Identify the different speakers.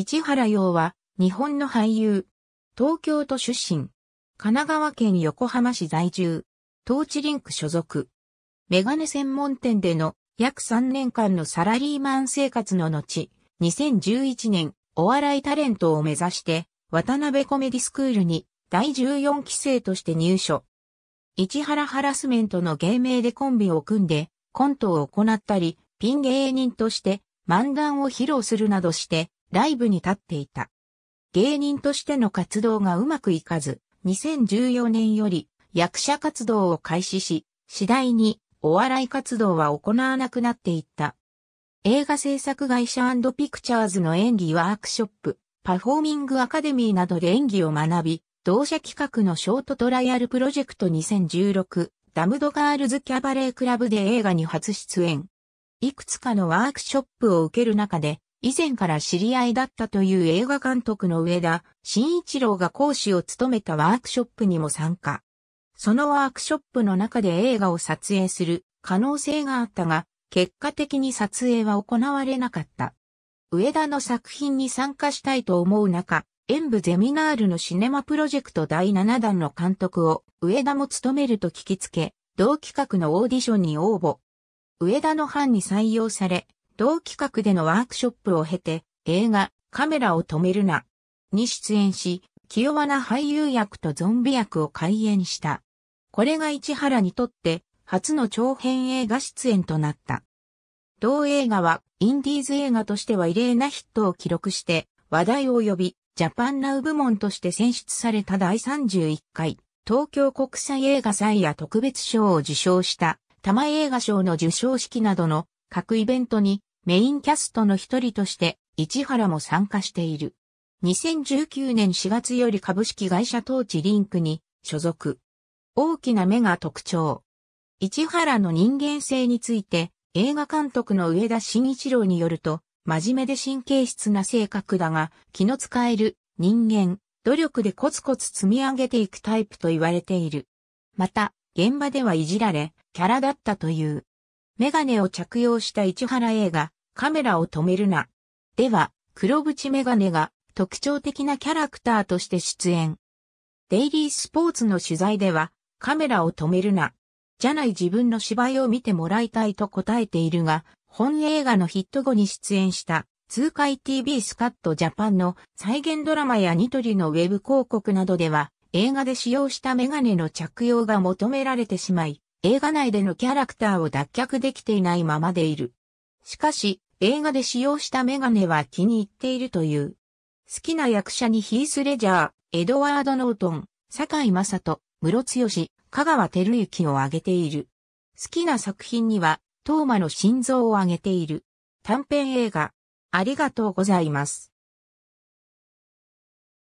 Speaker 1: 市原洋は、日本の俳優。東京都出身。神奈川県横浜市在住。トーチリンク所属。メガネ専門店での約3年間のサラリーマン生活の後、2011年、お笑いタレントを目指して、渡辺コメディスクールに第14期生として入所。市原ハラスメントの芸名でコンビを組んで、コントを行ったり、ピン芸人として漫談を披露するなどして、ライブに立っていた。芸人としての活動がうまくいかず、2014年より役者活動を開始し、次第にお笑い活動は行わなくなっていった。映画制作会社ピクチャーズの演技ワークショップ、パフォーミングアカデミーなどで演技を学び、同社企画のショートトライアルプロジェクト2016、ダムドガールズキャバレークラブで映画に初出演。いくつかのワークショップを受ける中で、以前から知り合いだったという映画監督の上田慎一郎が講師を務めたワークショップにも参加。そのワークショップの中で映画を撮影する可能性があったが、結果的に撮影は行われなかった。上田の作品に参加したいと思う中、演舞ゼミナールのシネマプロジェクト第7弾の監督を上田も務めると聞きつけ、同企画のオーディションに応募。上田の班に採用され、同企画でのワークショップを経て、映画、カメラを止めるな、に出演し、清和な俳優役とゾンビ役を開演した。これが市原にとって、初の長編映画出演となった。同映画は、インディーズ映画としては異例なヒットを記録して、話題を呼び、ジャパンナウ部門として選出された第31回、東京国際映画祭や特別賞を受賞した、玉映画賞の受賞式などの各イベントにメインキャストの一人として市原も参加している。2019年4月より株式会社当地リンクに所属。大きな目が特徴。市原の人間性について映画監督の上田慎一郎によると、真面目で神経質な性格だが、気の使える人間、努力でコツコツ積み上げていくタイプと言われている。また、現場ではいじられ、キャラだったという。メガネを着用した市原映画、カメラを止めるな。では、黒縁メガネが特徴的なキャラクターとして出演。デイリースポーツの取材では、カメラを止めるな。じゃない自分の芝居を見てもらいたいと答えているが、本映画のヒット後に出演した痛快 TV スカットジャパンの再現ドラマやニトリのウェブ広告などでは映画で使用したメガネの着用が求められてしまい、映画内でのキャラクターを脱却できていないままでいる。しかし、映画で使用したメガネは気に入っているという。好きな役者にヒース・レジャー、エドワード・ノートン、坂井正人、室剛、香川照之を挙げている。好きな作品には、トーマの心臓を挙げている。短編映画、ありがとうございます。